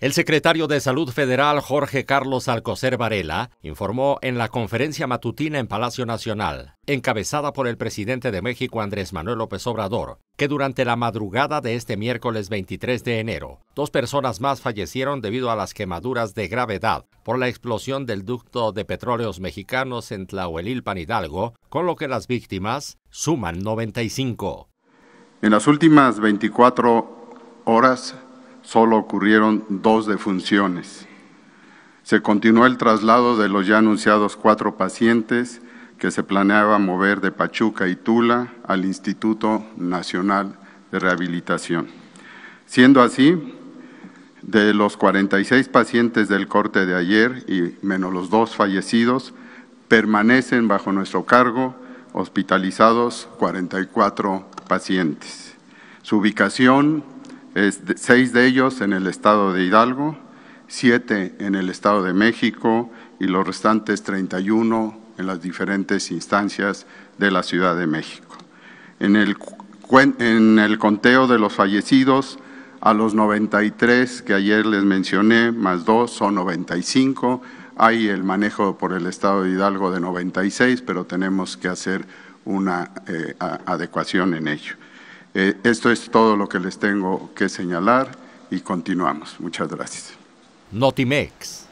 El secretario de Salud Federal Jorge Carlos Alcocer Varela informó en la conferencia matutina en Palacio Nacional, encabezada por el presidente de México Andrés Manuel López Obrador, que durante la madrugada de este miércoles 23 de enero, dos personas más fallecieron debido a las quemaduras de gravedad por la explosión del ducto de petróleos mexicanos en Tlahuelilpan Hidalgo, con lo que las víctimas suman 95. En las últimas 24 horas solo ocurrieron dos defunciones. Se continuó el traslado de los ya anunciados cuatro pacientes que se planeaba mover de Pachuca y Tula al Instituto Nacional de Rehabilitación. Siendo así, de los 46 pacientes del corte de ayer y menos los dos fallecidos, permanecen bajo nuestro cargo hospitalizados 44 pacientes. Su ubicación seis de ellos en el estado de Hidalgo, siete en el estado de México y los restantes 31 en las diferentes instancias de la Ciudad de México. En el, conteo de los fallecidos, a los 93 que ayer les mencioné, más dos, son 95. Hay el manejo por el Estado de Hidalgo de 96, pero tenemos que hacer una eh, adecuación en ello. Eh, esto es todo lo que les tengo que señalar y continuamos. Muchas gracias. Notimex.